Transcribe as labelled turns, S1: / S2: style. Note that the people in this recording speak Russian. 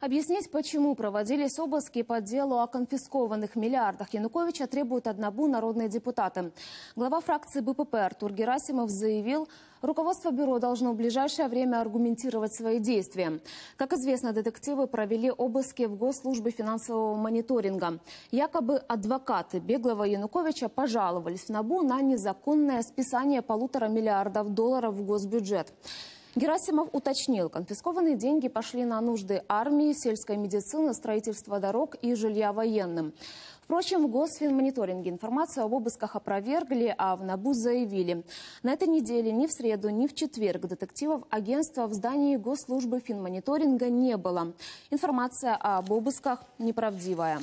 S1: Объяснить, почему проводились обыски по делу о конфискованных миллиардах Януковича требуют от народные депутаты. Глава фракции БПП Артур Герасимов заявил, руководство бюро должно в ближайшее время аргументировать свои действия. Как известно, детективы провели обыски в Госслужбе финансового мониторинга. Якобы адвокаты беглого Януковича пожаловались в НАБУ на незаконное списание полутора миллиардов долларов в госбюджет. Герасимов уточнил, конфискованные деньги пошли на нужды армии, сельской медицины, строительство дорог и жилья военным. Впрочем, в Госфинмониторинге информацию об обысках опровергли, а в НАБУ заявили. На этой неделе ни в среду, ни в четверг детективов агентства в здании Госслужбы финмониторинга не было. Информация об обысках неправдивая.